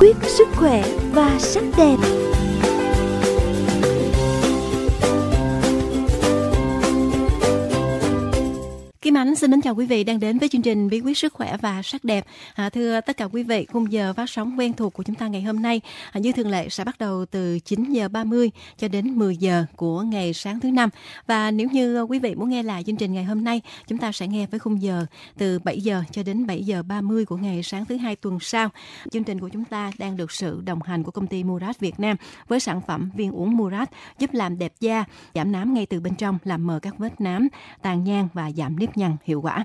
quyết sức khỏe và sắc đẹp Kim Ánh xin kính chào quý vị đang đến với chương trình Bí quyết sức khỏe và sắc đẹp. À, thưa tất cả quý vị, khung giờ phát sóng quen thuộc của chúng ta ngày hôm nay à, như thường lệ sẽ bắt đầu từ 9 giờ 30 cho đến 10 giờ của ngày sáng thứ năm. Và nếu như quý vị muốn nghe lại chương trình ngày hôm nay, chúng ta sẽ nghe với khung giờ từ 7 giờ cho đến 7 giờ 30 của ngày sáng thứ hai tuần sau. Chương trình của chúng ta đang được sự đồng hành của công ty Murat Việt Nam với sản phẩm viên uống Murat giúp làm đẹp da, giảm nám ngay từ bên trong, làm mờ các vết nám, tàn nhang và giảm nếp nhằn hiệu quả.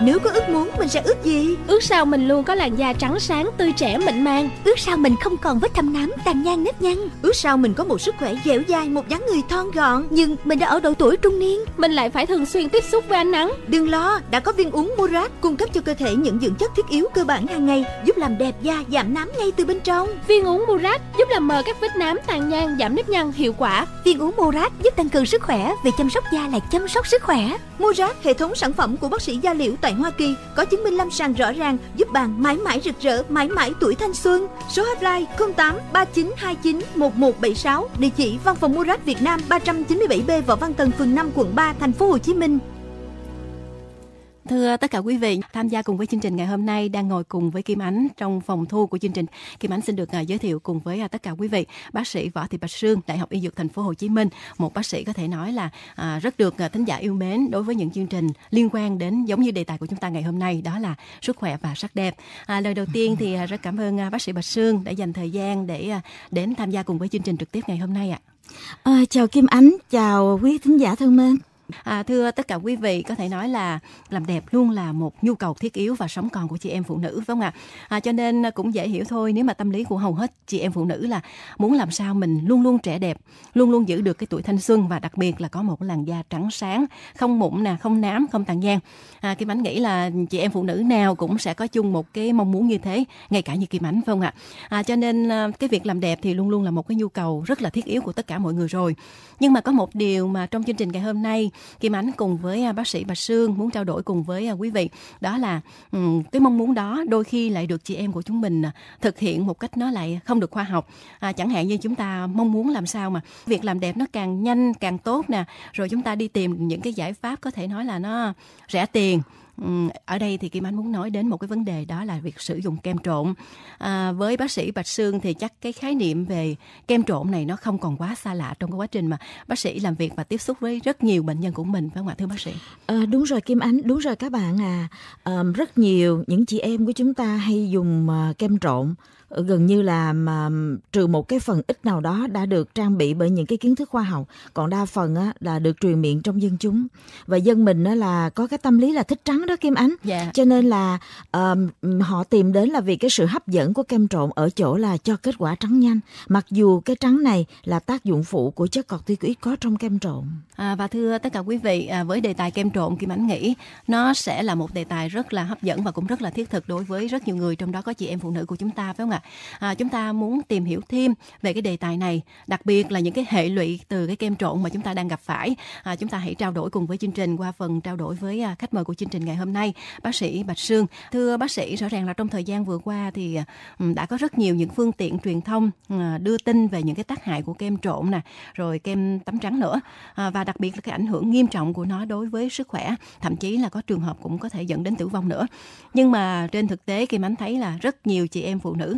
Nếu có ước muốn mình sẽ ước gì Ước sao mình luôn có làn da trắng sáng tươi trẻ mịn màng Ước sao mình không còn vết thâm nám tàn nhang nếp nhăn Ước sao mình có một sức khỏe dẻo dai Một dáng người thon gọn Nhưng mình đã ở độ tuổi trung niên Mình lại phải thường xuyên tiếp xúc với ánh nắng Đừng lo đã có viên uống Murad Cung cấp cho cơ thể những dưỡng chất thiết yếu cơ bản hàng ngày Giúp làm đẹp da giảm nám ngay từ bên trong Viên uống Murad giúp làm mờ các vết nám tàn nhang giảm nếp nhăn hiệu quả Viên uống Murad giúp tăng cường sức khỏe Vì chăm sóc da là chăm sóc sức khỏe Murad hệ thống sản phẩm của bác sĩ da liễu tại tại Hoa Kỳ có chứng minh lâm sàng rõ ràng giúp bạn mãi mãi rực rỡ, mãi mãi tuổi thanh xuân. Số hotline 08 3929 1176, địa chỉ Văn phòng Murat Việt Nam 397B Võ Văn Tần, phường 5, quận 3, thành phố Hồ Chí Minh. Thưa tất cả quý vị, tham gia cùng với chương trình ngày hôm nay đang ngồi cùng với Kim Ánh trong phòng thu của chương trình. Kim Ánh xin được à, giới thiệu cùng với à, tất cả quý vị bác sĩ Võ Thị Bạch Sương, Đại học Y Dược Thành phố Hồ Chí Minh, một bác sĩ có thể nói là à, rất được thính giả yêu mến đối với những chương trình liên quan đến giống như đề tài của chúng ta ngày hôm nay đó là sức khỏe và sắc đẹp. lời đầu tiên thì rất cảm ơn bác sĩ Bạch Sương đã dành thời gian để đến tham gia cùng với chương trình trực tiếp ngày hôm nay ạ. À. À, chào Kim Ánh, chào quý thính giả thân mến. À, thưa tất cả quý vị có thể nói là làm đẹp luôn là một nhu cầu thiết yếu và sống còn của chị em phụ nữ phải không ạ? À? cho nên cũng dễ hiểu thôi nếu mà tâm lý của hầu hết chị em phụ nữ là muốn làm sao mình luôn luôn trẻ đẹp, luôn luôn giữ được cái tuổi thanh xuân và đặc biệt là có một làn da trắng sáng, không mụn nè, không nám, không tàn nhang. À, Kim Ánh nghĩ là chị em phụ nữ nào cũng sẽ có chung một cái mong muốn như thế, ngay cả như Kim Ánh phải không ạ? à, cho nên à, cái việc làm đẹp thì luôn luôn là một cái nhu cầu rất là thiết yếu của tất cả mọi người rồi. Nhưng mà có một điều mà trong chương trình ngày hôm nay Kim Ánh cùng với à, bác sĩ Bạch Sương muốn trao đổi cùng với à, quý vị đó là ừ, cái mong muốn đó đôi khi lại được chị em của chúng mình à, thực hiện một cách nó lại không được khoa học. À, chẳng hạn như chúng ta mong muốn làm sao mà việc làm đẹp nó càng nhanh càng tốt nè, rồi chúng ta đi tìm những cái giải pháp có thể nói là nó rẻ tiền ở đây thì Kim Anh muốn nói đến một cái vấn đề đó là việc sử dụng kem trộn. À, với bác sĩ Bạch Sương thì chắc cái khái niệm về kem trộn này nó không còn quá xa lạ trong cái quá trình mà bác sĩ làm việc và tiếp xúc với rất nhiều bệnh nhân của mình phải không ạ thưa bác sĩ? À, đúng rồi Kim Anh, đúng rồi các bạn à. à rất nhiều những chị em của chúng ta hay dùng ờ, kem trộn ờ, gần như là mà, trừ một cái phần ít nào đó đã được trang bị bởi những cái kiến thức khoa học còn đa phần á, là được truyền miệng trong dân chúng và dân mình á, là có cái tâm lý là thích trắng đó Kim Ánh. Dạ. Cho nên là um, họ tìm đến là vì cái sự hấp dẫn của kem trộn ở chỗ là cho kết quả trắng nhanh. Mặc dù cái trắng này là tác dụng phụ của chất corticoid có trong kem trộn. À, và thưa tất cả quý vị, à, với đề tài kem trộn Kim Ánh nghĩ nó sẽ là một đề tài rất là hấp dẫn và cũng rất là thiết thực đối với rất nhiều người trong đó có chị em phụ nữ của chúng ta phải không ạ? À, chúng ta muốn tìm hiểu thêm về cái đề tài này, đặc biệt là những cái hệ lụy từ cái kem trộn mà chúng ta đang gặp phải. À, chúng ta hãy trao đổi cùng với chương trình qua phần trao đổi với à, khách mời của chương trình ngày hôm nay, bác sĩ Bạch Sương. Thưa bác sĩ, rõ ràng là trong thời gian vừa qua thì ừ, đã có rất nhiều những phương tiện truyền thông ờ, đưa tin về những cái tác hại của kem trộn nè, rồi kem tắm trắng nữa ờ, và đặc biệt là cái ảnh hưởng nghiêm trọng của nó đối với sức khỏe, thậm chí là có trường hợp cũng có thể dẫn đến tử vong nữa. Nhưng mà trên thực tế Kim Ánh thấy là rất nhiều chị em phụ nữ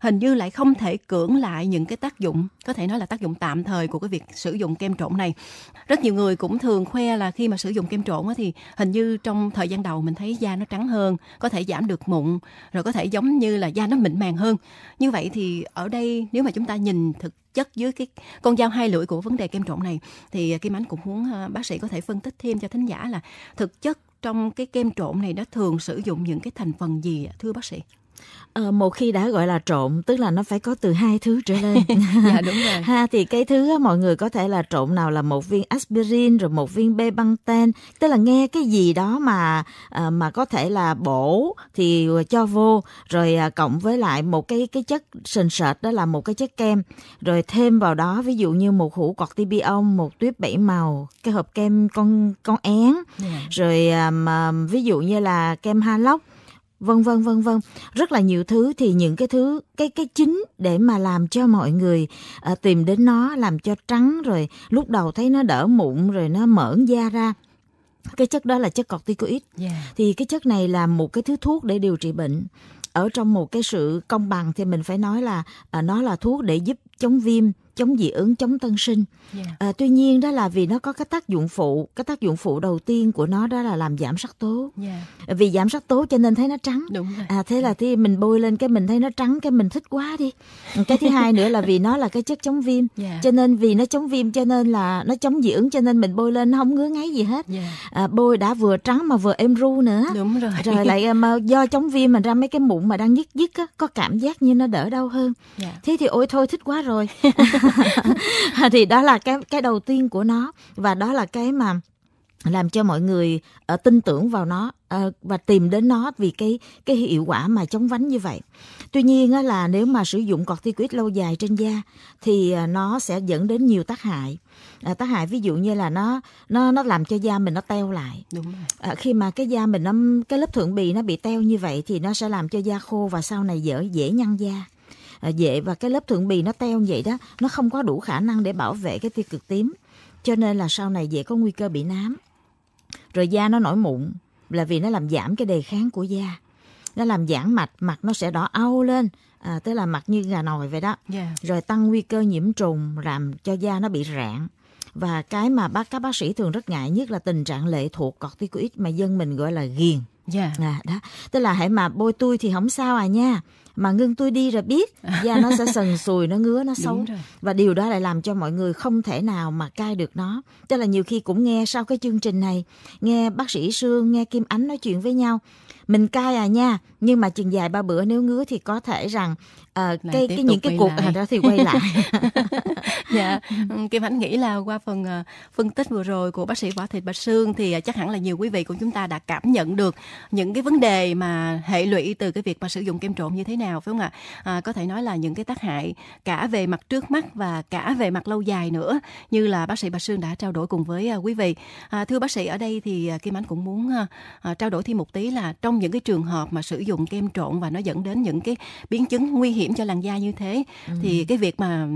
hình như lại không thể cưỡng lại những cái tác dụng có thể nói là tác dụng tạm thời của cái việc sử dụng kem trộn này rất nhiều người cũng thường khoe là khi mà sử dụng kem trộn thì hình như trong thời gian đầu mình thấy da nó trắng hơn có thể giảm được mụn rồi có thể giống như là da nó mịn màng hơn như vậy thì ở đây nếu mà chúng ta nhìn thực chất dưới cái con dao hai lưỡi của vấn đề kem trộn này thì à, Kim Ánh cũng muốn à, bác sĩ có thể phân tích thêm cho thính giả là thực chất trong cái kem trộn này nó thường sử dụng những cái thành phần gì thưa bác sĩ? À, một khi đã gọi là trộn tức là nó phải có từ hai thứ trở lên dạ đúng rồi ha thì cái thứ mọi người có thể là trộn nào là một viên aspirin rồi một viên b băng tức là nghe cái gì đó mà à, mà có thể là bổ thì cho vô rồi à, cộng với lại một cái cái chất sền sệt đó là một cái chất kem rồi thêm vào đó ví dụ như một hũ cọt cortibion một tuyết bảy màu cái hộp kem con con én yeah. Dạ. rồi à, mà, ví dụ như là kem ha lóc vân vân vân vân rất là nhiều thứ thì những cái thứ cái cái chính để mà làm cho mọi người à, tìm đến nó làm cho trắng rồi lúc đầu thấy nó đỡ mụn rồi nó mởn da ra cái chất đó là chất corticoid yeah. thì cái chất này là một cái thứ thuốc để điều trị bệnh ở trong một cái sự công bằng thì mình phải nói là à, nó là thuốc để giúp chống viêm chống dị ứng chống tân sinh yeah. à, tuy nhiên đó là vì nó có cái tác dụng phụ cái tác dụng phụ đầu tiên của nó đó là làm giảm sắc tố yeah. À, vì giảm sắc tố cho nên thấy nó trắng Đúng rồi. à thế là thì mình bôi lên cái mình thấy nó trắng cái mình thích quá đi cái thứ hai nữa là vì nó là cái chất chống viêm yeah. cho nên vì nó chống viêm cho nên là nó chống dị ứng cho nên mình bôi lên nó không ngứa ngáy gì hết yeah. à, bôi đã vừa trắng mà vừa êm ru nữa Đúng rồi. rồi lại à, mà do chống viêm mà ra mấy cái mụn mà đang nhức nhức á có cảm giác như nó đỡ đau hơn yeah. thế thì ôi thôi thích quá rồi thì đó là cái cái đầu tiên của nó và đó là cái mà làm cho mọi người uh, tin tưởng vào nó uh, và tìm đến nó vì cái cái hiệu quả mà chống vánh như vậy. Tuy nhiên uh, là nếu mà sử dụng corticoid lâu dài trên da thì uh, nó sẽ dẫn đến nhiều tác hại. Uh, tác hại ví dụ như là nó nó nó làm cho da mình nó teo lại. Đúng rồi. Uh, khi mà cái da mình nó cái lớp thượng bì nó bị teo như vậy thì nó sẽ làm cho da khô và sau này dễ dễ nhăn da vệ à, và cái lớp thượng bì nó teo vậy đó nó không có đủ khả năng để bảo vệ cái tia cực tím cho nên là sau này dễ có nguy cơ bị nám rồi da nó nổi mụn là vì nó làm giảm cái đề kháng của da nó làm giãn mạch mặt nó sẽ đỏ au lên à, tức là mặt như gà nồi vậy đó yeah. Dạ. rồi tăng nguy cơ nhiễm trùng làm cho da nó bị rạn và cái mà bác các bác sĩ thường rất ngại nhất là tình trạng lệ thuộc corticoid mà dân mình gọi là ghiền Dạ. Yeah. À, đó. Tức là hãy mà bôi tôi thì không sao à nha mà ngưng tôi đi rồi biết da nó sẽ sần sùi nó ngứa nó xấu và điều đó lại làm cho mọi người không thể nào mà cai được nó cho là nhiều khi cũng nghe sau cái chương trình này nghe bác sĩ sương nghe kim ánh nói chuyện với nhau mình cai à nha nhưng mà chừng dài ba bữa nếu ngứa thì có thể rằng uh, cái cái những cái cuộc đó thì quay lại dạ kim hãnh nghĩ là qua phần uh, phân tích vừa rồi của bác sĩ võ thị bạch sương thì uh, chắc hẳn là nhiều quý vị của chúng ta đã cảm nhận được những cái vấn đề mà hệ lụy từ cái việc mà sử dụng kem trộn như thế nào phải không ạ à, có thể nói là những cái tác hại cả về mặt trước mắt và cả về mặt lâu dài nữa như là bác sĩ bạch sương đã trao đổi cùng với uh, quý vị à, thưa bác sĩ ở đây thì uh, kim ánh cũng muốn uh, uh, trao đổi thêm một tí là trong những cái trường hợp mà sử dụng dùng kem trộn và nó dẫn đến những cái biến chứng nguy hiểm cho làn da như thế ừ. thì cái việc mà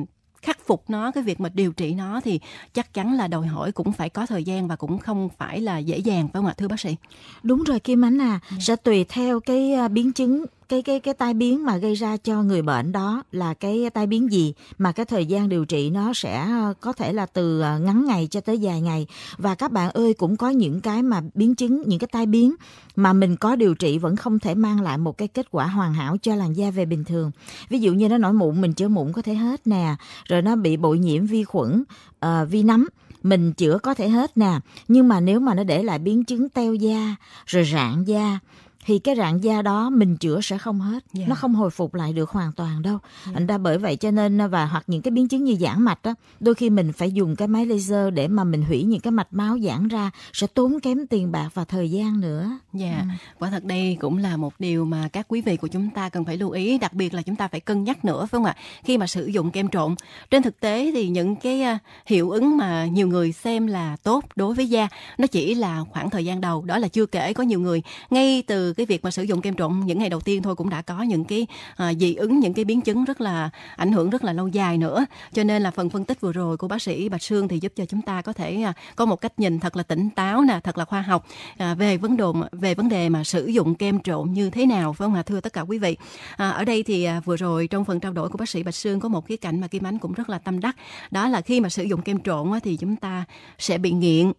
khắc phục nó cái việc mà điều trị nó thì chắc chắn là đòi hỏi cũng phải có thời gian và cũng không phải là dễ dàng phải không ạ thưa bác sĩ đúng rồi kim ánh à yeah. Dạ. sẽ tùy theo cái à, biến chứng cái cái cái tai biến mà gây ra cho người bệnh đó là cái tai biến gì mà cái thời gian điều trị nó sẽ ờ, có thể là từ ờ, ngắn ngày cho tới dài ngày và các bạn ơi cũng có những cái mà biến chứng những cái tai biến mà mình có điều trị vẫn không thể mang lại một cái kết quả hoàn hảo cho làn da về bình thường ví dụ như nó nổi mụn mình chữa mụn có thể hết nè rồi nó bị bội nhiễm vi khuẩn uh, vi nấm mình chữa có thể hết nè nhưng mà nếu mà nó để lại biến chứng teo da rồi rạn da thì cái rạn da đó mình chữa sẽ không hết yeah. nó dạ. không hồi phục lại được hoàn toàn đâu yeah. Dạ. ra bởi vậy cho nên à, và hoặc những cái biến chứng như giãn mạch đó đôi khi mình phải dùng cái máy laser để mà mình hủy những cái mạch máu giãn ra sẽ tốn kém tiền bạc và thời gian nữa dạ yeah. ừ. quả thật đây cũng là một điều mà các quý vị của chúng ta cần phải lưu ý đặc biệt là chúng ta phải cân nhắc nữa phải không ạ khi mà sử dụng kem trộn trên thực tế thì những cái à, hiệu ứng mà nhiều người xem là tốt đối với da nó chỉ là khoảng thời gian đầu đó là chưa kể có nhiều người ngay từ cái việc mà sử dụng kem trộn những ngày đầu tiên thôi cũng đã có những cái à, dị ứng những cái biến chứng rất là ảnh hưởng rất là lâu dài nữa cho nên là phần phân tích vừa rồi của bác sĩ bạch sương thì giúp cho chúng ta có thể à, có một cách nhìn thật là tỉnh táo nè thật là khoa học à, về vấn đề về vấn đề mà sử dụng kem trộn như thế nào phải không ạ à? thưa tất cả quý vị à, ở đây thì à, vừa rồi trong phần trao đổi của bác sĩ bạch sương có một cái cảnh mà kim ánh cũng rất là tâm đắc đó là khi mà sử dụng kem trộn á, thì chúng ta sẽ bị nghiện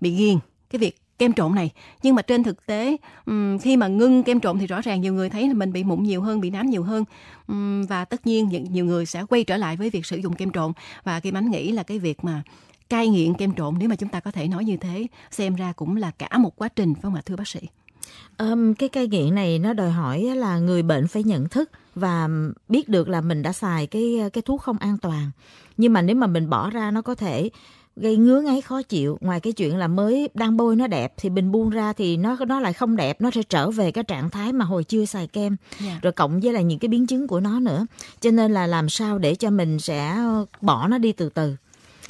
bị nghiêng cái việc kem trộn này nhưng mà trên thực tế khi mà ngưng kem trộn thì rõ ràng nhiều người thấy là mình bị mụn nhiều hơn bị nám nhiều hơn và tất nhiên nhiều người sẽ quay trở lại với việc sử dụng kem trộn và kim ánh nghĩ là cái việc mà cai nghiện kem trộn nếu mà chúng ta có thể nói như thế xem ra cũng là cả một quá trình phải không ạ thưa bác sĩ Um, cái cai nghiện này nó đòi hỏi là người bệnh phải nhận thức và biết được là mình đã xài cái cái thuốc không an toàn nhưng mà nếu mà mình bỏ ra nó có thể gây ngứa ngáy khó chịu ngoài cái chuyện là mới đang bôi nó đẹp thì mình buông ra thì nó nó lại không đẹp nó sẽ trở về cái trạng thái mà hồi chưa xài kem yeah. Dạ. rồi cộng với là những cái biến chứng của nó nữa cho nên là làm sao để cho mình sẽ bỏ nó đi từ từ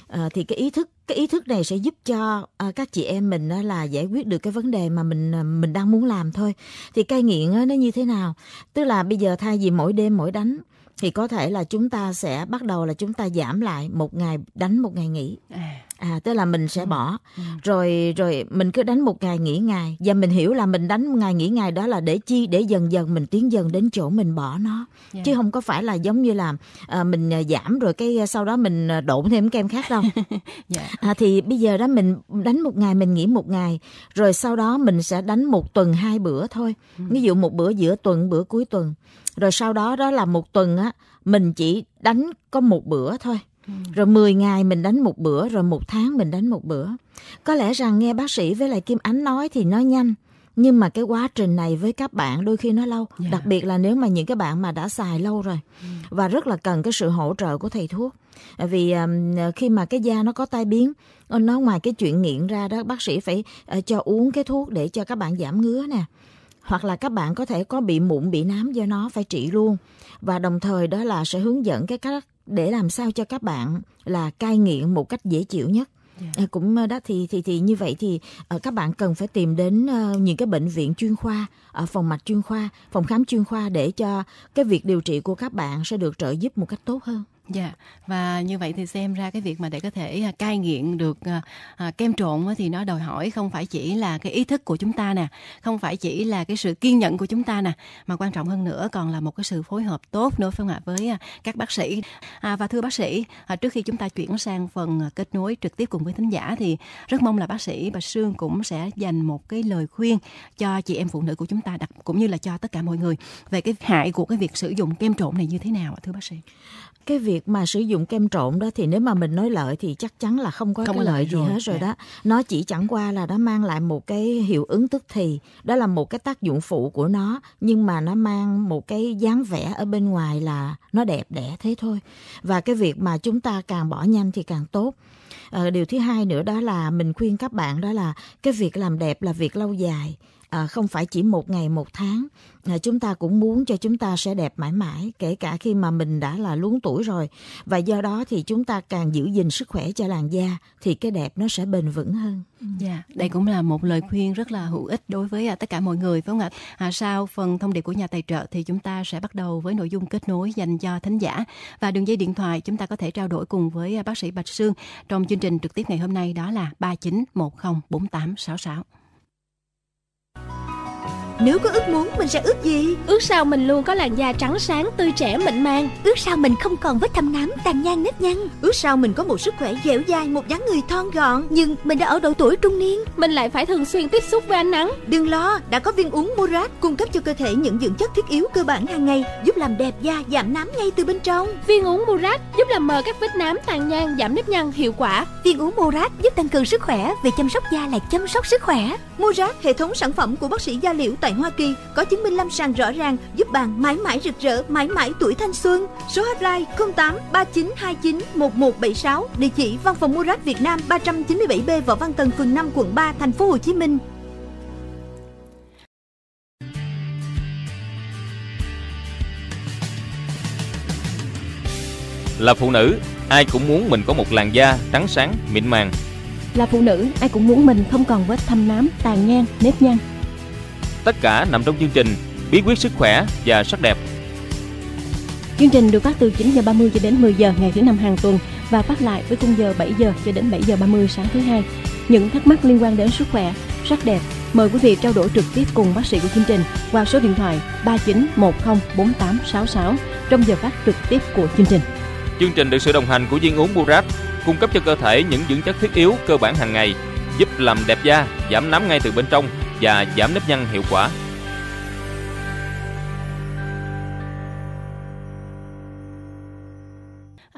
à, thì cái ý thức cái ý thức này sẽ giúp cho à, các chị em mình á, là giải quyết được cái vấn đề mà mình ờ, mình đang muốn làm thôi thì cai nghiện á, nó như thế nào tức là bây giờ thay vì mỗi đêm mỗi đánh thì có thể là chúng ta sẽ bắt đầu là chúng ta giảm lại một ngày đánh một ngày nghỉ à à tức là mình sẽ ừ. bỏ ừ. rồi rồi mình cứ đánh một ngày nghỉ ngày và mình hiểu là mình đánh ngày nghỉ ngày đó là để chi để dần dần mình tiến dần đến chỗ mình bỏ nó yeah. Dạ. chứ không có phải là giống như là à, mình à, giảm rồi cái à, sau đó mình à, đổ thêm kem khác đâu yeah. Dạ. à, thì bây giờ đó mình đánh một ngày mình nghỉ một ngày rồi sau đó mình sẽ đánh một tuần hai bữa thôi ừ. ví dụ một bữa giữa tuần bữa cuối tuần rồi sau đó đó là một tuần á mình chỉ đánh có một bữa thôi Ừ. rồi 10 ngày mình đánh một bữa rồi một tháng mình đánh một bữa có lẽ rằng nghe bác sĩ với lại kim ánh nói thì nó nhanh nhưng mà cái quá trình này với các bạn đôi khi nó lâu yeah. Dạ. đặc biệt là nếu mà những cái bạn mà đã xài lâu rồi ừ. và rất là cần cái sự hỗ trợ của thầy thuốc à, vì à, khi mà cái da nó có tai biến ờ, nó ngoài cái chuyện nghiện ra đó bác sĩ phải ờ, cho uống cái thuốc để cho các bạn giảm ngứa nè hoặc là các bạn có thể có bị mụn bị nám do nó phải trị luôn và đồng thời đó là sẽ hướng dẫn cái cách để làm sao cho các bạn là cai nghiện một cách dễ chịu nhất yeah. Dạ. À, cũng ờ, đó thì thì thì như vậy thì ờ, các bạn cần phải tìm đến ờ, những cái bệnh viện chuyên khoa ở phòng mạch chuyên khoa phòng khám chuyên khoa để cho cái việc điều trị của các bạn sẽ được trợ giúp một cách tốt hơn Dạ, yeah. và như vậy thì xem ra cái việc mà để có thể à, cai nghiện được à, à, kem trộn thì nó đòi hỏi không phải chỉ là cái ý thức của chúng ta nè, không phải chỉ là cái sự kiên nhẫn của chúng ta nè, mà quan trọng hơn nữa còn là một cái sự phối hợp tốt nữa phải không ạ với các bác sĩ. À, và thưa bác sĩ, trước khi chúng ta chuyển sang phần kết nối trực tiếp cùng với thính giả thì rất mong là bác sĩ bà Sương cũng sẽ dành một cái lời khuyên cho chị em phụ nữ của chúng ta đặc cũng như là cho tất cả mọi người về cái hại của cái việc sử dụng kem trộn này như thế nào ạ thưa bác sĩ cái việc mà sử dụng kem trộn đó thì nếu mà mình nói lợi thì chắc chắn là không có không cái lợi gì rồi. hết rồi dạ. đó nó chỉ chẳng qua là nó mang lại một cái hiệu ứng tức thì đó là một cái tác dụng phụ của nó nhưng mà nó mang một cái dáng vẻ ở bên ngoài là nó đẹp đẽ thế thôi và cái việc mà chúng ta càng bỏ nhanh thì càng tốt à, điều thứ hai nữa đó là mình khuyên các bạn đó là cái việc làm đẹp là việc lâu dài à, không phải chỉ một ngày một tháng à, chúng ta cũng muốn cho chúng ta sẽ đẹp mãi mãi kể cả khi mà mình đã là luống tuổi rồi và do đó thì chúng ta càng giữ gìn sức khỏe cho làn da thì cái đẹp nó sẽ bền vững hơn. Dạ, yeah, đây cũng là một lời khuyên rất là hữu ích đối với à, tất cả mọi người phải không ạ? À, sau phần thông điệp của nhà tài trợ thì chúng ta sẽ bắt đầu với nội dung kết nối dành cho thính giả và đường dây điện thoại chúng ta có thể trao đổi cùng với à, bác sĩ Bạch Sương trong chương trình trực tiếp ngày hôm nay đó là ba chín một không bốn tám sáu sáu nếu có ước muốn mình sẽ ước gì Ước sao mình luôn có làn da trắng sáng tươi trẻ mịn màng Ước sao mình không còn vết thâm nám tàn nhang nếp nhăn Ước sao mình có một sức khỏe dẻo dai Một dáng người thon gọn Nhưng mình đã ở độ tuổi trung niên Mình lại phải thường xuyên tiếp xúc với ánh nắng Đừng lo đã có viên uống Murad Cung cấp cho cơ thể những dưỡng chất thiết yếu cơ bản hàng ngày Giúp làm đẹp da giảm nám ngay từ bên trong Viên uống Murad giúp làm mờ các vết nám tàn nhang giảm nếp nhăn hiệu quả Viên uống Murad giúp tăng cường sức khỏe Vì chăm sóc da là chăm sóc sức khỏe Murad hệ thống sản phẩm của bác sĩ da liễu tại tại Hoa Kỳ có chứng minh lâm sàng rõ ràng giúp bạn mãi mãi rực rỡ, mãi mãi tuổi thanh xuân. Số hotline 08 3929 1176, địa chỉ Văn phòng Murat Việt Nam 397B Võ Văn Tần, phường 5, quận 3, thành phố Hồ Chí Minh. Là phụ nữ, ai cũng muốn mình có một làn da trắng sáng, mịn màng. Là phụ nữ, ai cũng muốn mình không còn vết thâm nám, tàn nhang, nếp nhăn Tất cả nằm trong chương trình Bí quyết sức khỏe và sắc đẹp. Chương trình được phát từ 9 giờ 30 cho đến 10 giờ ngày thứ năm hàng tuần và phát lại với khung giờ 7 giờ cho đến 7 giờ 30 sáng thứ hai. Những thắc mắc liên quan đến sức khỏe, sắc đẹp Mời quý vị trao đổi trực tiếp cùng bác sĩ của chương trình qua số điện thoại 39104866 trong giờ phát trực tiếp của chương trình. Chương trình được sự đồng hành của viên uống Burat, cung cấp cho cơ thể những dưỡng chất thiết yếu cơ bản hàng ngày, giúp làm đẹp da, giảm nám ngay từ bên trong và giảm nếp nhăn hiệu quả.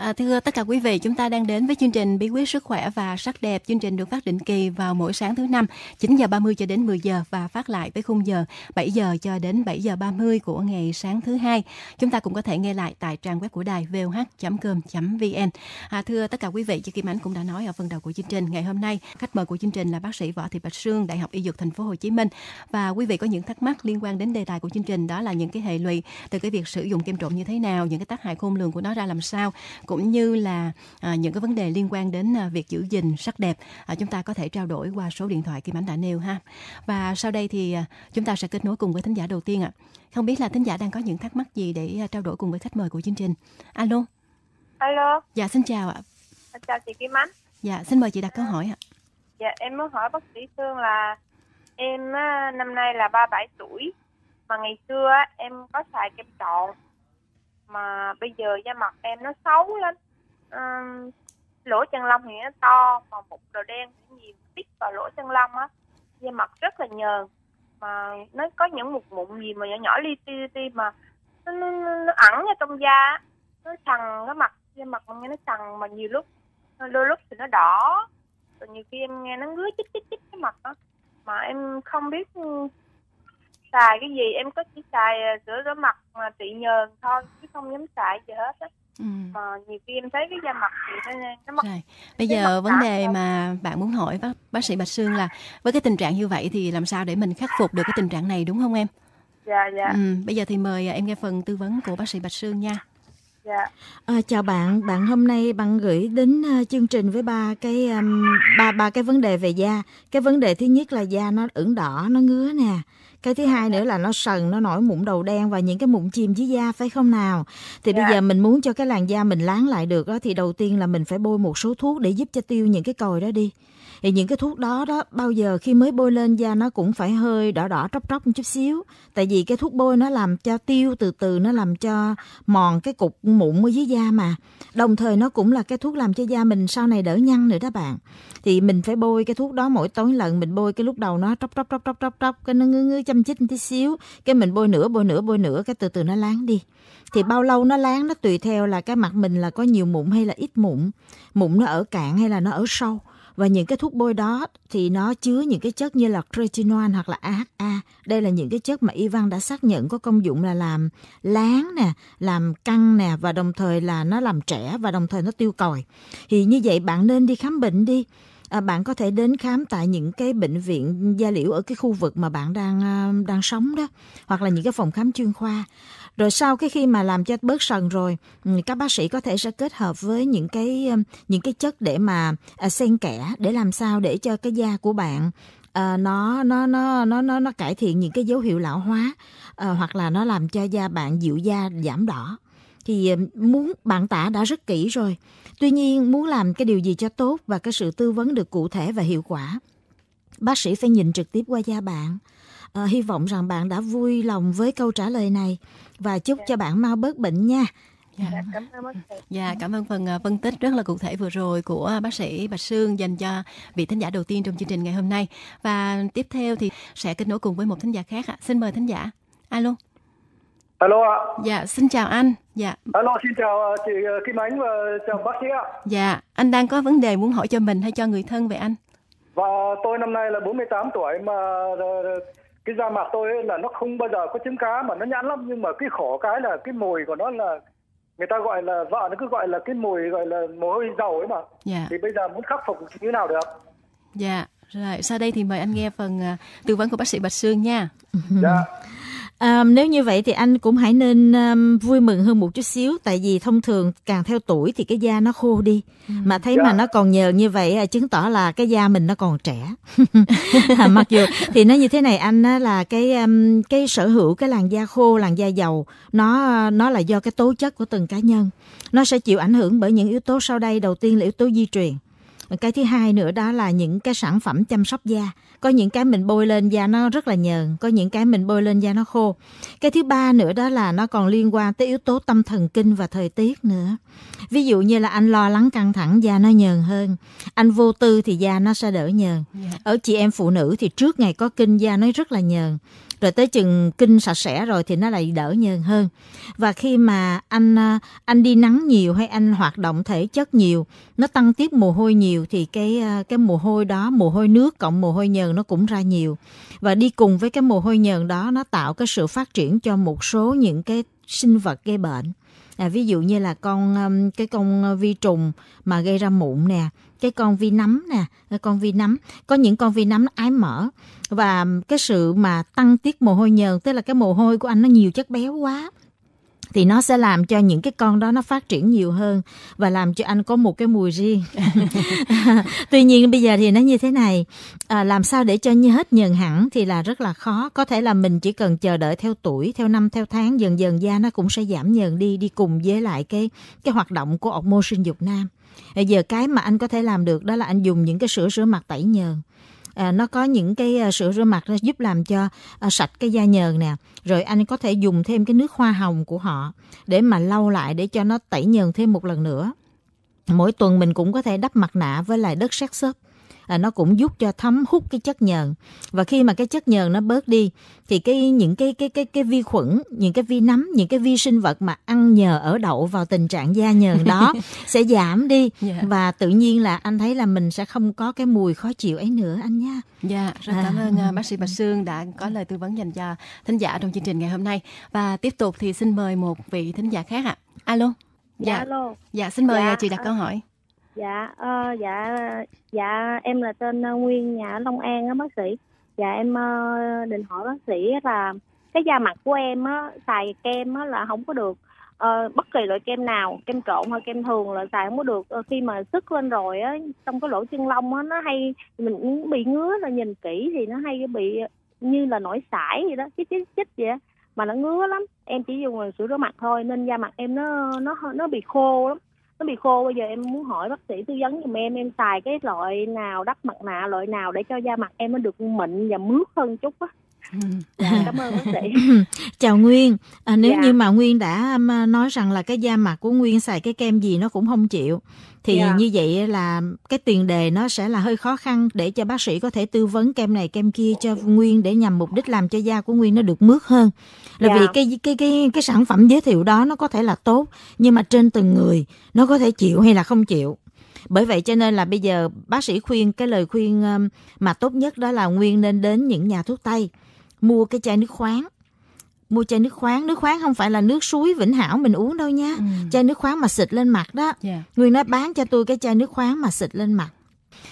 À, thưa tất cả quý vị, chúng ta đang đến với chương trình Bí quyết sức khỏe và sắc đẹp. Chương trình được phát định kỳ vào mỗi sáng thứ năm 9 giờ 30 cho đến 10 giờ và phát lại với khung giờ 7 giờ cho đến 7 giờ 30 của ngày sáng thứ hai. Chúng ta cũng có thể nghe lại tại trang web của đài voh.com.vn. À, thưa tất cả quý vị, chị Kim Ánh cũng đã nói ở phần đầu của chương trình ngày hôm nay. Khách mời của chương trình là bác sĩ Võ Thị Bạch Sương, Đại học Y Dược Thành phố Hồ Chí Minh. Và quý vị có những thắc mắc liên quan đến đề tài của chương trình đó là những cái hệ lụy từ cái việc sử dụng kem trộn như thế nào, những cái tác hại khôn lường của nó ra làm sao. Cũng cũng như là à, những cái vấn đề liên quan đến à, việc giữ gìn sắc đẹp à, chúng ta có thể trao đổi qua số điện thoại Kim Ánh đã nêu ha. Và sau đây thì à, chúng ta sẽ kết nối cùng với thính giả đầu tiên ạ. À. Không biết là thính giả đang có những thắc mắc gì để à, trao đổi cùng với khách mời của chương trình. Alo. Alo. Dạ xin chào ạ. À. Chào chị Kim Ánh. Dạ xin mời chị đặt câu hỏi ạ. Dạ em muốn hỏi bác sĩ Sương là em à, năm nay là 37 tuổi mà ngày xưa em có xài kem trộn mà bây giờ da mặt em nó xấu lắm à, lỗ chân lông thì nó to mà mụn đồ đen thì nhiều tích vào lỗ chân lông á da mặt rất là nhờn mà nó có những mụn mụn gì mà nhỏ nhỏ li ti li ti mà nó, nó, nó ẩn ở trong da nó sần cái mặt da mặt nghe nó sần mà nhiều lúc đôi lúc thì nó đỏ rồi nhiều khi em nghe nó ngứa chích chích chích cái mặt đó mà em không biết xài cái gì em có chỉ xài sữa ờ, rửa mặt mà trị nhờn thôi chứ không dám xài gì hết á Ừ. mà nhiều khi em thấy cái da mặt thì nó mất Rồi. bây giờ vấn đề mà bạn muốn hỏi bác, bác sĩ bạch sương là với cái tình trạng như vậy thì làm sao để mình khắc phục được cái tình trạng này đúng không em dạ dạ ừ, bây giờ thì mời à, em nghe phần tư vấn của bác sĩ bạch sương nha dạ à, chào bạn bạn hôm nay bạn gửi đến uh, chương trình với ba cái um, ba ba cái vấn đề về da cái vấn đề thứ nhất là da nó ửng đỏ nó ngứa nè cái thứ hai nữa là nó sần nó nổi mụn đầu đen và những cái mụn chim dưới da phải không nào thì bây dạ. giờ mình muốn cho cái làn da mình láng lại được đó thì đầu tiên là mình phải bôi một số thuốc để giúp cho tiêu những cái còi đó đi thì những cái thuốc đó đó bao giờ khi mới bôi lên da nó cũng phải hơi đỏ đỏ tróc tróc một chút xíu tại vì cái thuốc bôi nó làm cho tiêu từ từ nó làm cho mòn cái cục mụn ở dưới da mà đồng thời nó cũng là cái thuốc làm cho da mình sau này đỡ nhăn nữa đó bạn thì mình phải bôi cái thuốc đó mỗi tối lần mình bôi cái lúc đầu nó tróc tróc tróc tróc tróc tróc cái nó ngứa ngứa chăm chích một tí xíu cái mình bôi nửa bôi nửa bôi nửa cái từ từ nó láng đi thì bao lâu nó láng nó tùy theo là cái mặt mình là có nhiều mụn hay là ít mụn mụn nó ở cạn hay là nó ở sâu và những cái thuốc bôi đó thì nó chứa những cái chất như là retinol hoặc là AHA. Đây là những cái chất mà y văn đã xác nhận có công dụng là làm láng nè, làm căng nè và đồng thời là nó làm trẻ và đồng thời nó tiêu còi. Thì như vậy bạn nên đi khám bệnh đi. À, bạn có thể đến khám tại những cái bệnh viện da liễu ở cái khu vực mà bạn đang à, đang sống đó hoặc là những cái phòng khám chuyên khoa rồi sau cái khi mà làm cho bớt sần rồi ừ, các bác sĩ có thể sẽ kết hợp với những cái ừ, những cái chất để mà à, xen kẽ để làm sao để cho cái da của bạn À, nó nó nó nó nó nó cải thiện những cái dấu hiệu lão hóa à, hoặc là nó làm cho da bạn dịu da giảm đỏ thì ừ, muốn bạn tả đã rất kỹ rồi tuy nhiên muốn làm cái điều gì cho tốt và cái sự tư vấn được cụ thể và hiệu quả bác sĩ phải nhìn trực tiếp qua da bạn À, hy vọng rằng bạn đã vui lòng với câu trả lời này và chúc cho bạn mau bớt bệnh nha. Dạ. dạ cảm ơn dạ cảm ơn phần ờ, phân tích rất là cụ thể vừa rồi của bác sĩ Bạch Sương dành cho vị thính giả đầu tiên trong chương trình ngày hôm nay và tiếp theo thì sẽ kết nối cùng với một thính giả khác ạ. Xin mời thính giả. Alo. Alo ạ. Dạ, xin chào anh. Dạ. Alo, xin chào ờ, chị Kim Ánh và chào bác sĩ ạ. Dạ, anh đang có vấn đề muốn hỏi cho mình hay cho người thân về anh? Và vâng, tôi năm nay là 48 tuổi mà cái da mặt tôi ấy là nó không bao giờ có trứng cá mà nó nhẵn lắm nhưng mà cái khổ cái là cái mùi của nó là người ta gọi là vợ nó cứ gọi là cái mùi gọi là mồ hôi dầu ấy mà yeah. Dạ. thì bây giờ muốn khắc phục như nào được dạ rồi sau đây thì mời anh nghe phần à, tư vấn của bác sĩ bạch sương nha dạ À, nếu như vậy thì anh cũng hãy nên um, vui mừng hơn một chút xíu tại vì thông thường càng theo tuổi thì cái da nó khô đi mà thấy yeah. Dạ. mà nó còn nhờn như vậy à, chứng tỏ là cái da mình nó còn trẻ mặc dù thì nó như thế này anh là cái um, cái sở hữu cái làn da khô làn da dầu nó nó là do cái tố chất của từng cá nhân nó sẽ chịu ảnh hưởng bởi những yếu tố sau đây đầu tiên là yếu tố di truyền cái thứ hai nữa đó là những cái sản phẩm chăm sóc da có những cái mình bôi lên da nó rất là nhờn có những cái mình bôi lên da nó khô cái thứ ba nữa đó là nó còn liên quan tới yếu tố tâm thần kinh và thời tiết nữa ví dụ như là anh lo lắng căng thẳng da nó nhờn hơn anh vô tư thì da nó sẽ đỡ nhờn dạ. ở chị em phụ nữ thì trước ngày có kinh da nó rất là nhờn rồi tới chừng kinh sạch sẽ rồi thì nó lại đỡ nhờn hơn và khi mà anh à, anh đi nắng nhiều hay anh hoạt động thể chất nhiều nó tăng tiết mồ hôi nhiều thì cái à, cái mồ hôi đó mồ hôi nước cộng mồ hôi nhờn nó cũng ra nhiều và đi cùng với cái mồ hôi nhờn đó nó tạo cái sự phát triển cho một số những cái sinh vật gây bệnh à, ví dụ như là con um, cái con ờ, vi trùng mà gây ra mụn nè cái con vi nấm nè cái con vi nấm có những con vi nấm nó ái mở và um, cái sự mà tăng tiết mồ hôi nhờn tức là cái mồ hôi của anh nó nhiều chất béo quá thì nó sẽ làm cho những cái con đó nó phát triển nhiều hơn và làm cho anh có một cái mùi riêng tuy nhiên bây giờ thì nó như thế này à, làm sao để cho như hết nhờn hẳn thì là rất là khó có thể là mình chỉ cần chờ đợi theo tuổi theo năm theo tháng dần dần da nó cũng sẽ giảm nhờn đi đi cùng với lại cái cái hoạt động của ốc mô sinh dục nam bây giờ cái mà anh có thể làm được đó là anh dùng những cái sữa rửa mặt tẩy nhờn À, nó có những cái à, sữa rửa mặt nó giúp làm cho à, sạch cái da nhờn nè rồi anh có thể dùng thêm cái nước hoa hồng của họ để mà lau lại để cho nó tẩy nhờn thêm một lần nữa mỗi tuần mình cũng có thể đắp mặt nạ với lại đất sét xốp à, nó cũng giúp cho thấm hút cái chất nhờn và khi mà cái chất nhờn nó bớt đi thì cái những cái cái cái cái vi khuẩn những cái vi nấm những cái vi sinh vật mà ăn nhờ ở đậu vào tình trạng da nhờn đó sẽ giảm đi yeah. Dạ. và tự nhiên là anh thấy là mình sẽ không có cái mùi khó chịu ấy nữa anh nha. Dạ, yeah, rất cảm à. ơn à, bác sĩ Bạch Sương đã có lời tư vấn dành cho thính giả trong chương trình ngày hôm nay và tiếp tục thì xin mời một vị thính giả khác ạ. À. Alo. Dạ. Alo. Dạ xin mời dạ, chị đặt à. câu hỏi dạ uh, dạ dạ em là tên ờ, Nguyên nhà ở Long An á bác sĩ dạ em uh, định hỏi bác sĩ là cái da mặt của em á xài kem á là không có được uh, bất kỳ loại kem nào kem trộn hay kem thường là xài không có được uh, khi mà sức lên rồi á trong cái lỗ chân lông á nó hay mình bị ngứa là nhìn kỹ thì nó hay bị như là nổi sải gì đó chích chích chích vậy đó. mà nó ngứa lắm em chỉ dùng sữa rửa mặt thôi nên da mặt em nó nó nó bị khô lắm bị khô bây giờ em muốn hỏi bác sĩ tư vấn giùm em em xài cái loại nào đắp mặt nạ loại nào để cho da mặt em nó được mịn và mướt hơn chút á Dạ, dạ. cảm ơn bác sĩ chào nguyên à, nếu dạ. như mà nguyên đã um, nói rằng là cái da mặt của nguyên xài cái kem gì nó cũng không chịu thì dạ. như vậy là cái tiền đề nó sẽ là hơi khó khăn để cho bác sĩ có thể tư vấn kem này kem kia cho nguyên để nhằm mục đích làm cho da của nguyên nó được mướt hơn là dạ. vì cái cái cái cái sản phẩm giới thiệu đó nó có thể là tốt nhưng mà trên từng người nó có thể chịu hay là không chịu bởi vậy cho nên là bây giờ bác sĩ khuyên cái lời khuyên um, mà tốt nhất đó là nguyên nên đến những nhà thuốc tây mua cái chai nước khoáng mua chai nước khoáng nước khoáng không phải là nước suối vĩnh hảo mình uống đâu nha ừ. chai nước khoáng mà xịt lên mặt đó yeah. Dạ. nguyên nói bán cho tôi cái chai nước khoáng mà xịt lên mặt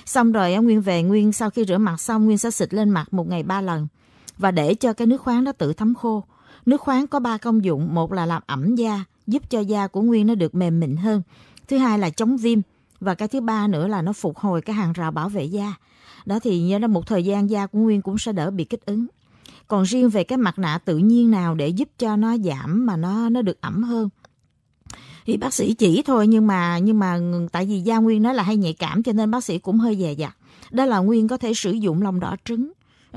xong rồi nguyên về nguyên sau khi rửa mặt xong nguyên sẽ xịt lên mặt một ngày ba lần và để cho cái nước khoáng đó tự thấm khô nước khoáng có ba công dụng một là làm ẩm da giúp cho da của nguyên nó được mềm mịn hơn thứ hai là chống viêm và cái thứ ba nữa là nó phục hồi cái hàng rào bảo vệ da đó thì nhớ là một thời gian da của nguyên cũng sẽ đỡ bị kích ứng còn riêng về cái mặt nạ tự nhiên nào để giúp cho nó giảm mà nó nó được ẩm hơn thì bác sĩ chỉ thôi nhưng mà nhưng mà tại vì da nguyên nó là hay nhạy cảm cho nên bác sĩ cũng hơi dè dặt đó là nguyên có thể sử dụng lòng đỏ trứng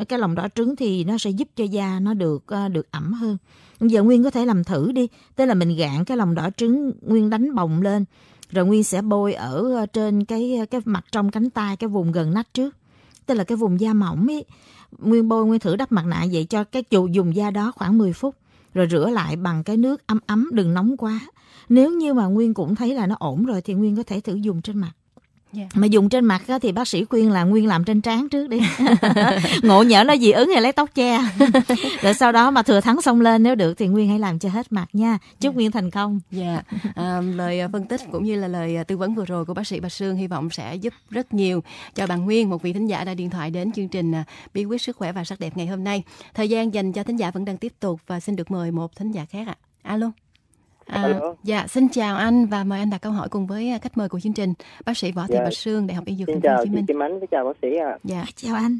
cái lòng đỏ trứng thì nó sẽ giúp cho da nó được ờ, được ẩm hơn giờ nguyên có thể làm thử đi tức là mình gạn cái lòng đỏ trứng nguyên đánh bồng lên rồi nguyên sẽ bôi ở ờ, trên cái ờ, cái mặt trong cánh tay cái vùng gần nách trước tức là cái vùng da mỏng ấy Nguyên bôi Nguyên thử đắp mặt nạ vậy cho cái chù dùng da đó khoảng 10 phút rồi rửa lại bằng cái nước ấm ấm đừng nóng quá. Nếu như mà Nguyên cũng thấy là nó ổn rồi thì Nguyên có thể thử dùng trên mặt. Yeah. Dạ. Mà dùng trên mặt thì bác sĩ khuyên là nguyên làm trên trán trước đi. Ngộ nhỡ nó dị ứng thì lấy tóc che. Rồi sau đó mà thừa thắng xong lên nếu được thì nguyên hãy làm cho hết mặt nha. Chúc yeah. Dạ. nguyên thành công. Dạ. Yeah. À, lời à, phân tích cũng như là lời à, tư vấn vừa rồi của bác sĩ bà Sương hy vọng sẽ giúp rất nhiều cho bạn Nguyên, một vị thính giả đã điện thoại đến chương trình à, Bí quyết sức khỏe và sắc đẹp ngày hôm nay. Thời gian dành cho thính giả vẫn đang tiếp tục và xin được mời một thính giả khác ạ. À. Alo. À, dạ, xin chào anh và mời anh đặt câu hỏi cùng với à, khách mời của chương trình, bác sĩ Võ Thị dạ. Bạch Sương, Đại học Y Dược Thành phố Hồ Chí Minh. Kim Ánh, chào bác sĩ ạ. À. Dạ, chào anh.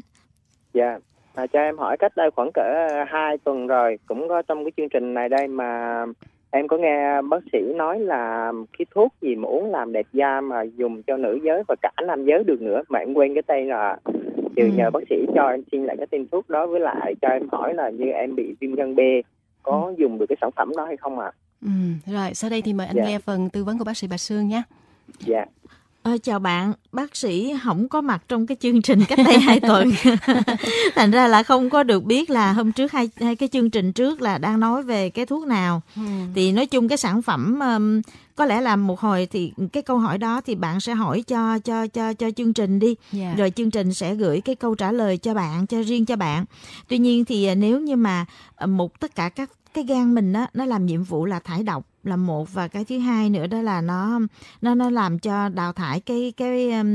Dạ, à, cho em hỏi cách đây khoảng cỡ 2 tuần rồi, cũng có trong cái chương trình này đây mà em có nghe bác sĩ nói là cái thuốc gì mà uống làm đẹp da mà dùng cho nữ giới và cả nam giới được nữa mà em quên cái tên là thì ừ. nhờ bác sĩ cho em xin lại cái tên thuốc đó với lại cho em hỏi là như em bị viêm gan B có ừ. dùng được cái sản phẩm đó hay không ạ? À? Ừ, rồi sau đây thì mời anh dạ. nghe phần tư vấn của bác sĩ bà Sương nhé. Dạ. Ờ, chào bạn, bác sĩ không có mặt trong cái chương trình cách đây hai tuần. Thành ra là không có được biết là hôm trước hai hai cái chương trình trước là đang nói về cái thuốc nào. Ừ. Thì nói chung cái sản phẩm um, có lẽ là một hồi thì cái câu hỏi đó thì bạn sẽ hỏi cho cho cho cho chương trình đi yeah. Dạ. rồi chương trình sẽ gửi cái câu trả lời cho bạn cho riêng cho bạn tuy nhiên thì à, nếu như mà à, một tất cả các cái gan mình á nó làm nhiệm vụ là thải độc là một và cái thứ hai nữa đó là nó nó nó làm cho đào thải cái cái um,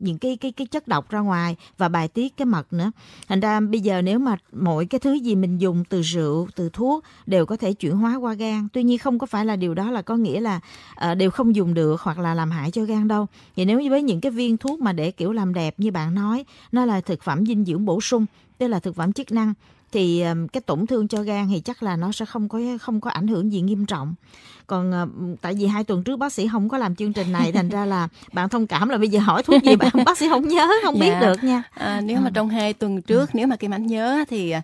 những cái cái cái chất độc ra ngoài và bài tiết cái mật nữa thành ra bây giờ nếu mà mỗi cái thứ gì mình dùng từ rượu từ thuốc đều có thể chuyển hóa qua gan tuy nhiên không có phải là điều đó là có nghĩa là uh, đều không dùng được hoặc là làm hại cho gan đâu vậy nếu như với những cái viên thuốc mà để kiểu làm đẹp như bạn nói nó là thực phẩm dinh dưỡng bổ sung tức là thực phẩm chức năng thì cái tổn thương cho gan thì chắc là nó sẽ không có không có ảnh hưởng gì nghiêm trọng còn ờ, tại vì hai tuần trước bác sĩ không có làm chương trình này thành ra là bạn thông cảm là bây giờ hỏi thuốc gì bạn bác sĩ không nhớ không yeah. Dạ. biết được nha à, nếu mà ờ. trong hai tuần trước nếu mà kim ánh nhớ thì à,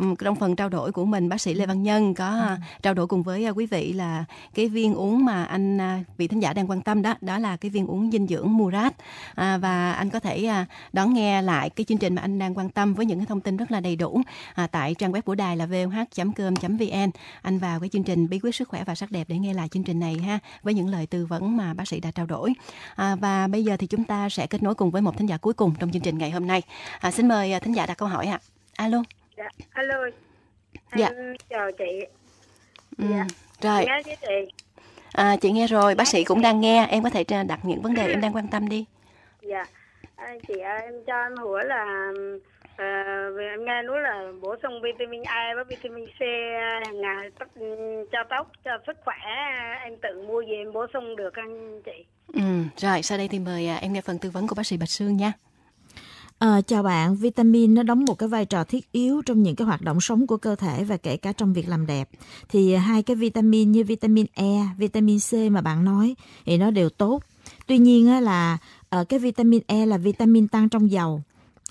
Ừ, trong phần trao đổi của mình bác sĩ Lê ừ. Văn Nhân có ừ. à, trao đổi cùng với à, quý vị là cái viên uống mà anh à, vị thính giả đang quan tâm đó đó là cái viên uống dinh dưỡng Murat à, và anh có thể đón nghe lại cái chương trình mà anh đang quan tâm với những cái thông tin rất là đầy đủ à, tại trang web của đài là voh.com.vn anh vào cái chương trình bí quyết sức khỏe và sắc đẹp để nghe lại chương trình này ha với những lời tư vấn mà bác sĩ đã trao đổi à, và bây giờ thì chúng ta sẽ kết nối cùng với một thính giả cuối cùng trong chương trình ngày hôm nay à, xin mời thính giả đặt câu hỏi ạ à. alo Dạ, alo. Dạ. Em chào chị. Ừ. Dạ. Rồi. Nghe với chị. À, chị nghe rồi, bác sĩ cũng đang nghe. Em có thể đặt những vấn đề em đang quan tâm đi. Dạ. À, chị ơi, em cho em hứa là à, em nghe nói là bổ sung vitamin A với vitamin C à, hàng ngày ừ, cho tóc, cho sức khỏe. Em tự mua về em bổ sung được anh chị. Ừ, rồi sau đây thì mời à, em nghe phần tư vấn của bác sĩ Bạch Sương nha. À, chào bạn, vitamin nó đóng một cái vai trò thiết yếu trong những cái hoạt động sống của cơ thể và kể cả trong việc làm đẹp. Thì hai cái vitamin như vitamin E, vitamin C mà bạn nói thì nó đều tốt. Tuy nhiên là ờ, cái vitamin E là vitamin tăng trong dầu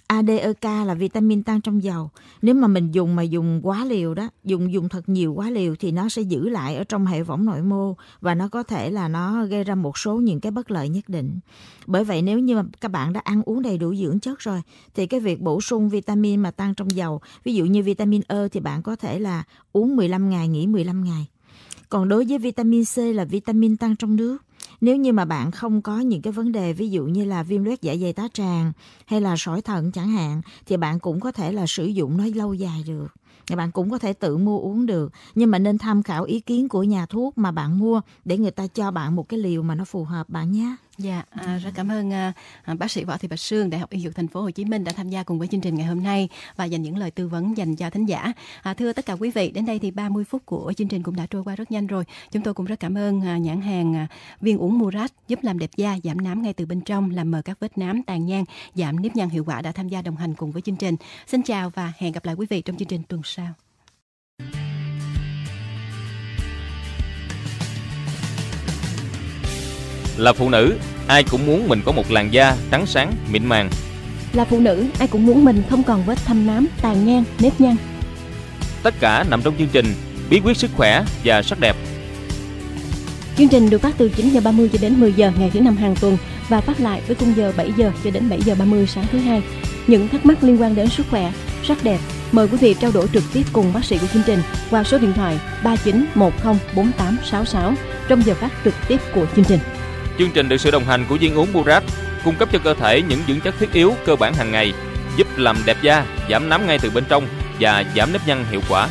ADEK là vitamin tan trong dầu. Nếu mà mình dùng mà dùng quá liều đó, dùng dùng thật nhiều quá liều thì nó sẽ giữ lại ở trong hệ võng nội mô và nó có thể là nó gây ra một số những cái bất lợi nhất định. Bởi vậy nếu như mà các bạn đã ăn uống đầy đủ dưỡng chất rồi thì cái việc bổ sung vitamin mà tan trong dầu, ví dụ như vitamin E thì bạn có thể là uống 15 ngày nghỉ 15 ngày. Còn đối với vitamin C là vitamin tan trong nước nếu như mà bạn không có những cái vấn đề ví dụ như là viêm loét dạ dày tá tràng hay là sỏi thận chẳng hạn thì bạn cũng có thể là sử dụng nó lâu dài được bạn cũng có thể tự mua uống được nhưng mà nên tham khảo ý kiến của nhà thuốc mà bạn mua để người ta cho bạn một cái liều mà nó phù hợp bạn nhé Dạ, à, rất cảm ơn à, à, bác sĩ Võ Thị Bạch Sương, Đại học Y Dược Thành phố Hồ Chí Minh đã tham gia cùng với chương trình ngày hôm nay và dành những lời tư vấn dành cho thính giả. À, thưa tất cả quý vị, đến đây thì 30 phút của chương trình cũng đã trôi qua rất nhanh rồi. Chúng tôi cũng rất cảm ơn à, nhãn hàng à, viên uống Murat giúp làm đẹp da, giảm nám ngay từ bên trong, làm mờ các vết nám, tàn nhang, giảm nếp nhăn hiệu quả đã tham gia đồng hành cùng với chương trình. Xin chào và hẹn gặp lại quý vị trong chương trình tuần sau. Là phụ nữ, ai cũng muốn mình có một làn da trắng sáng, mịn màng. Là phụ nữ, ai cũng muốn mình không còn vết thâm nám, tàn nhang, nếp nhăn. Tất cả nằm trong chương trình Bí quyết sức khỏe và sắc đẹp. Chương trình được phát từ 9 giờ 30 cho đến 10 giờ ngày thứ năm hàng tuần và phát lại với khung giờ 7 giờ cho đến 7 giờ 30 sáng thứ hai. Những thắc mắc liên quan đến sức khỏe, sắc đẹp mời quý vị trao đổi trực tiếp cùng bác sĩ của chương trình qua số điện thoại 39104866 trong giờ phát trực tiếp của chương trình. Chương trình được sự đồng hành của viên uống Burat cung cấp cho cơ thể những dưỡng chất thiết yếu cơ bản hàng ngày, giúp làm đẹp da, giảm nám ngay từ bên trong và giảm nếp nhăn hiệu quả.